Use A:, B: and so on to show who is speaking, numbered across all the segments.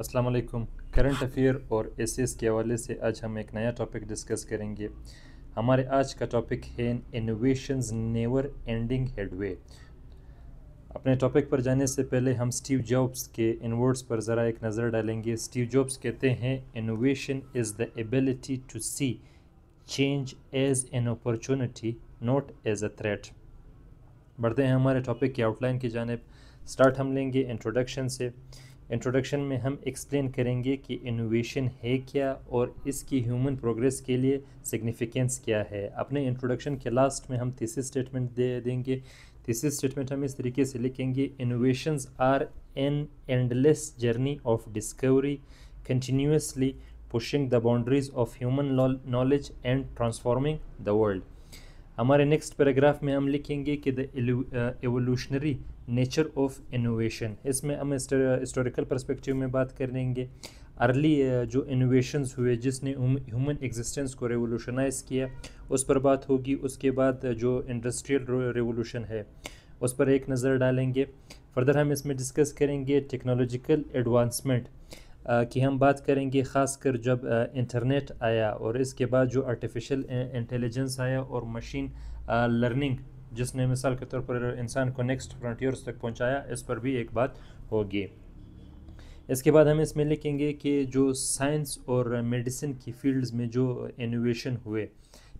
A: अस्सलाम वालेकुम current affair और एसएस के हवाले से आज हम एक नया टॉपिक डिस्कस करेंगे हमारे आज का टॉपिक है इनोवेशन नेवर एंडिंग हेडवे अपने टॉपिक पर जाने से पहले हम स्टीव जॉब्स के इन वर्ड्स पर ज़रा एक नज़र डालेंगे स्टीव जॉब्स कहते हैं innovation is the ability to see change as an opportunity not as a threat बढ़ते हैं हमारे टॉपिक की आउटलाइन की जानब स्टार्ट हम लेंगे इंट्रोडक्शन से इंट्रोडक्शन में हम एक्सप्लेन करेंगे कि इनोवेशन है क्या और इसकी ह्यूमन प्रोग्रेस के लिए सिग्निफिकेंस क्या है अपने इंट्रोडक्शन के लास्ट में हम थीसिस स्टेटमेंट दे देंगे थीसिस स्टेटमेंट हम इस तरीके से लिखेंगे innovations are an endless journey of discovery continuously pushing the boundaries of human knowledge and transforming the world हमारे नेक्स्ट पैराग्राफ में हम लिखेंगे कि the evolutionary uh, nature of innovation इसमें हम हिस्टोरिकल परस्पेक्टिव में बात करेंगे अर्ली जो इनोवेशन हुए जिसने ह्यूमन एग्जिस्टेंस को रेवोल्यूशनाइज किया उस पर बात होगी उसके बाद जो इंडस्ट्रियल रेवोल्यूशन है उस पर एक नज़र डालेंगे फर्दर हम इसमें डिस्कस करेंगे टेक्नोलॉजिकल एडवांसमेंट की हम बात करेंगे ख़ासकर जब इंटरनेट आया और इसके बाद जो आर्टिफिशियल इंटेलिजेंस आया और मशीन लर्निंग जिसने मिसाल के तौर पर इंसान को नेक्स्ट फ्रंटियर्स तक पहुंचाया इस पर भी एक बात होगी इसके बाद हम इसमें लिखेंगे कि जो साइंस और मेडिसिन की फील्ड्स में जो इनोवेशन हुए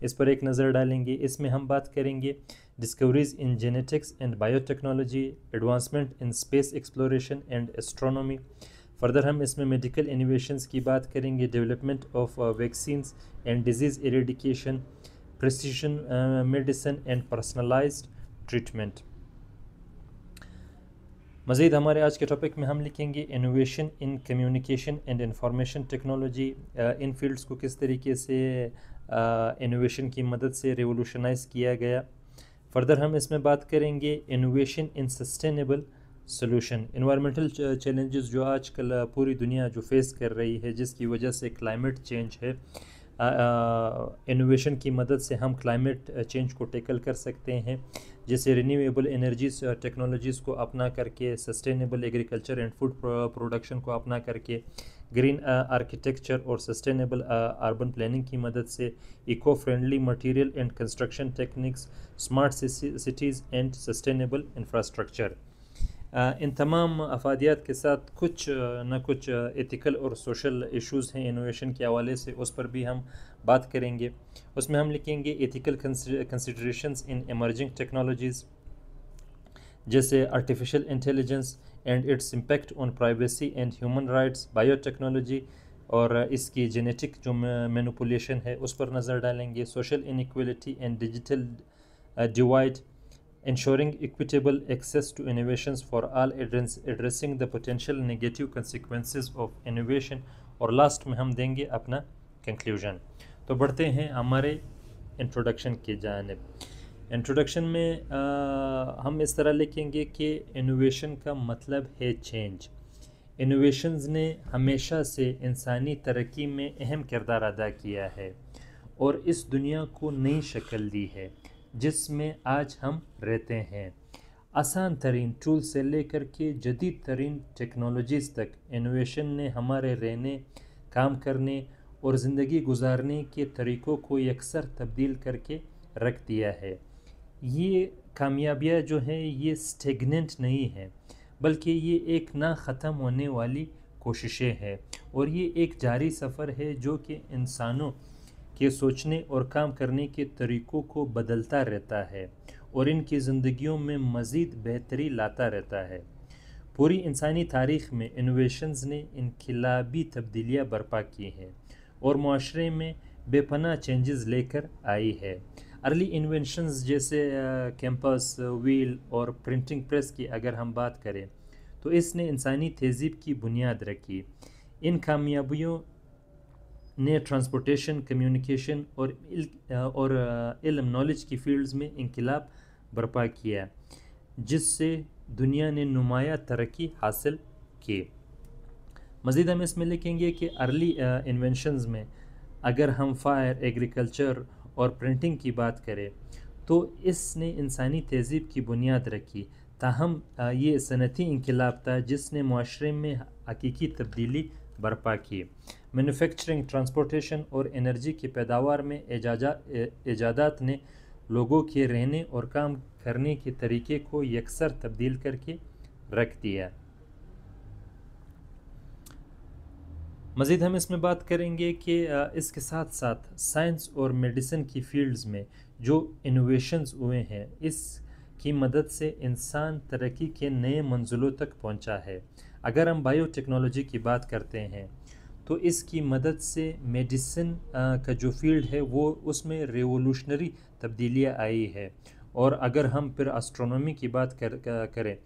A: इस पर एक नज़र डालेंगे इसमें हम बात करेंगे discoveries in genetics and biotechnology advancement in space exploration and astronomy further हम इसमें मेडिकल इनोवेशंस की बात करेंगे development of vaccines and disease eradication precision uh, medicine and personalized treatment मज़ीद हमारे आज के टॉपिक में हम लिखेंगे innovation uh, in communication and information technology इन फील्ड्स को किस तरीके से इनोवेशन uh, की मदद से रेवोल्यूशनाइज किया गया फर्दर हम इसमें बात करेंगे innovation in sustainable solution environmental challenges जो आजकल uh, पूरी दुनिया जो फेस कर रही है जिसकी वजह से क्लाइमेट चेंज है इनोवेशन की मदद से हम क्लाइमेट चेंज को टेकल कर सकते हैं जैसे रिन्यूएबल एनर्जीज टेक्नोलॉजीज़ को अपना करके sustainable agriculture and food production को अपना करके ग्रीन आर्किटेक्चर और सस्टेनेबल अर्बन प्लानिंग की मदद से eco friendly material and construction techniques smart cities and sustainable infrastructure इन तमाम अफादियात के साथ कुछ ना कुछ एथिकल और सोशल इश्यूज़ हैं इनोवेशन के हवाले से उस पर भी हम बात करेंगे उसमें हम लिखेंगे ethical consideration in emerging technologies जैसे artificial intelligence and its impact on privacy and human rights biotechnology और इसकी जेनेटिक जो मैनुपुलेशन है उस पर नज़र डालेंगे social inequality and digital divide ensuring equitable access to innovations for all address, addressing the potential negative consequences of innovation और last में हम देंगे अपना कंक्लूजन तो बढ़ते हैं हमारे इंट्रोडक्शन की जानब इंट्रोडक्शन में आ, हम इस तरह लिखेंगे कि इनोवेशन का मतलब है चेंज इनोवेशंस ने हमेशा से इंसानी तरक्की में अहम किरदार अदा किया है और इस दुनिया को नई शक्ल दी है जिसमें आज हम रहते हैं आसान तरीन टूल से लेकर के जदीद तरीन टेक्नोलॉजीज़ तक इनोवेशन ने हमारे रहने काम करने और ज़िंदगी गुजारने के तरीक़ों को यकसर तब्दील करके रख दिया है ये कामयाबियाँ जो हैं ये स्टेगनेंट नहीं है बल्कि ये एक ना ख़त्म होने वाली कोशिशें हैं और ये एक जारी सफ़र है जो कि इंसानों के सोचने और काम करने के तरीक़ों को बदलता रहता है और इनकी ज़िंदगियों में मज़ीद बेहतरी लाता रहता है पूरी इंसानी तारीख़ में इनोवेशनस ने इनकलाबी तब्दीलियाँ बर्पा की हैं और माशरे में बेपना चेंजेस लेकर आई है अर्ली इन्वेंशंस जैसे कैंपस व्हील और प्रिंटिंग प्रेस की अगर हम बात करें तो इसने इंसानी तहजीब की बुनियाद रखी इन कामयाबियों ने ट्रांसपोर्टेशन कम्युनिकेशन और इल, और इलम नॉलेज की फील्ड्स में इनकलाब बर्पा किया जिससे दुनिया ने नुमाया तरक्की हासिल की मज़ीद हम इसमें लिखेंगे कि अर्ली इन्वेंशंस में अगर हम फायर एग्रीकल्चर और प्रिंटिंग की बात करें तो इसने इंसानी तहजीब की बुनियाद रखी ताहम ये सनती इनकलाब था जिसने माशरे में हकीकी तब्दीली बर्पा की मैन्युफैक्चरिंग ट्रांसपोर्टेशन और एनर्जी की पैदावार में ईजादात ने लोगों के रहने और काम करने के तरीके को यकसर तब्दील करके रख दिया मज़ीद हम इसमें बात करेंगे कि इसके साथ साथ साइंस और मेडिसिन की फील्ड्स में जो इनोवेशंस हुए हैं इस की मदद से इंसान तरक्की के नए मंजिलों तक पहुंचा है अगर हम बायोटेक्नोलॉजी की बात करते हैं तो इसकी मदद से मेडिसिन का जो फील्ड है वो उसमें रेवोल्यूशनरी तब्दीलियाँ आई है और अगर हम फिर एस्ट्रोनॉमी की बात कर, करें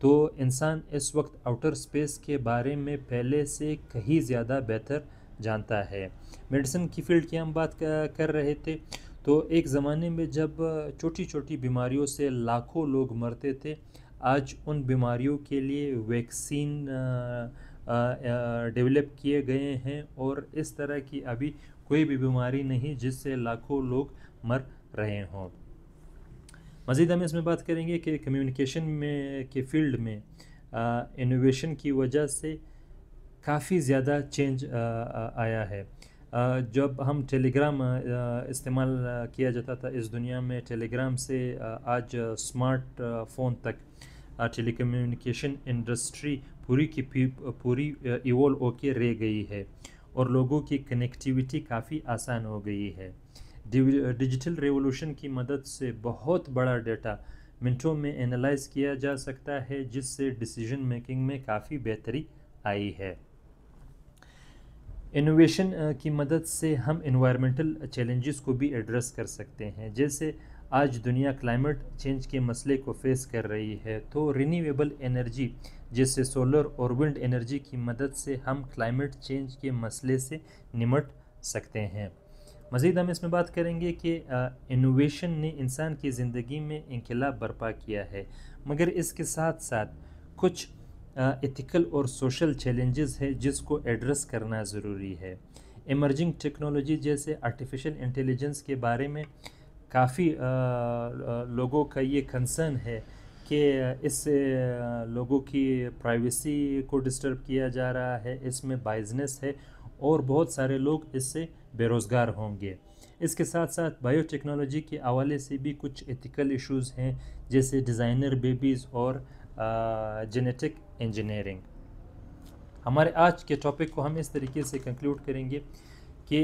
A: तो इंसान इस वक्त आउटर स्पेस के बारे में पहले से कहीं ज़्यादा बेहतर जानता है मेडिसिन की फील्ड की हम बात कर रहे थे तो एक ज़माने में जब छोटी छोटी बीमारियों से लाखों लोग मरते थे आज उन बीमारियों के लिए वैक्सीन डेवलप किए गए हैं और इस तरह की अभी कोई भी बीमारी नहीं जिससे लाखों लोग मर रहे हों मज़ीद हम इसमें बात करेंगे कि कम्युनिकेशन में के फील्ड में इनोवेशन की वजह से काफ़ी ज़्यादा चेंज आ, आ, आया है आ, जब हम टेलीग्राम इस्तेमाल किया जाता था इस दुनिया में टेलीग्राम से आज स्मार्ट फ़ोन तक टेलीकम्युनिकेशन इंडस्ट्री पूरी की पूरी इवोल्व होकर रह गई है और लोगों की कनेक्टिविटी काफ़ी आसान हो गई है डिजिटल रेवोल्यूशन की मदद से बहुत बड़ा डेटा मिनटों में एनालाइज किया जा सकता है जिससे डिसीजन मेकिंग में काफ़ी बेहतरी आई है इनोवेशन की मदद से हम इन्वायरमेंटल चैलेंजेस को भी एड्रेस कर सकते हैं जैसे आज दुनिया क्लाइमेट चेंज के मसले को फेस कर रही है तो रिन्यूएबल एनर्जी जैसे सोलर और विंड एनर्जी की मदद से हम क्लाइमेट चेंज के मसले से निमट सकते हैं मज़ीद हम इसमें बात करेंगे कि इनोवेशन ने इंसान की ज़िंदगी में इनकलाब बर्पा किया है मगर इसके साथ साथ कुछ इथिकल और सोशल चैलेंजेस है जिसको एड्रेस करना ज़रूरी है इमर्जिंग टेक्नोलॉजी जैसे आर्टिफिशियल इंटेलिजेंस के बारे में काफ़ी लोगों का ये कंसर्न है कि इससे लोगों की प्राइवेसी को डिस्टर्ब किया जा रहा है इसमें बाइजनेस है और बहुत सारे लोग इससे बेरोज़गार होंगे इसके साथ साथ बायोटेक्नोलॉजी के हवाले से भी कुछ एथिकल इश्यूज हैं जैसे डिज़ाइनर बेबीज़ और जेनेटिक इंजीनियरिंग हमारे आज के टॉपिक को हम इस तरीके से कंक्लूड करेंगे कि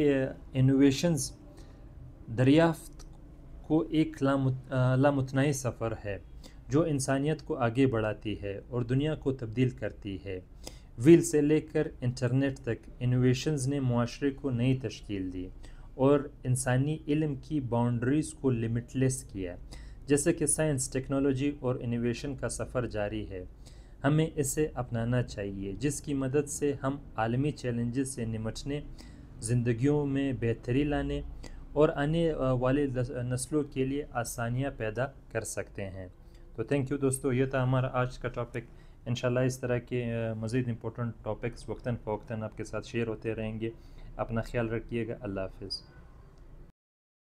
A: इनोवेशंस दरियाफ्त को एक लामुत लामुतनाई सफ़र है जो इंसानियत को आगे बढ़ाती है और दुनिया को तब्दील करती है व्हील से लेकर इंटरनेट तक इनोवेशंस ने माशरे को नई तश्कील दी और इंसानी इल्म की बाउंड्रीज़ को लिमिटलेस किया जैसे कि साइंस टेक्नोलॉजी और इनोवेशन का सफ़र जारी है हमें इसे अपनाना चाहिए जिसकी मदद से हम आलमी चैलेंजेस से निमटने ज़िंदगियों में बेहतरी लाने और आने वाले नस्लों के लिए आसानियाँ पैदा कर सकते हैं तो थैंक यू दोस्तों ये था हमारा आज का टॉपिक इन इस तरह के मज़ीद इंपॉर्टेंट टॉपिक्स वक्ता फ़ोक्ता आपके साथ शेयर होते रहेंगे अपना ख्याल रखिएगा अल्लाह हाफिज़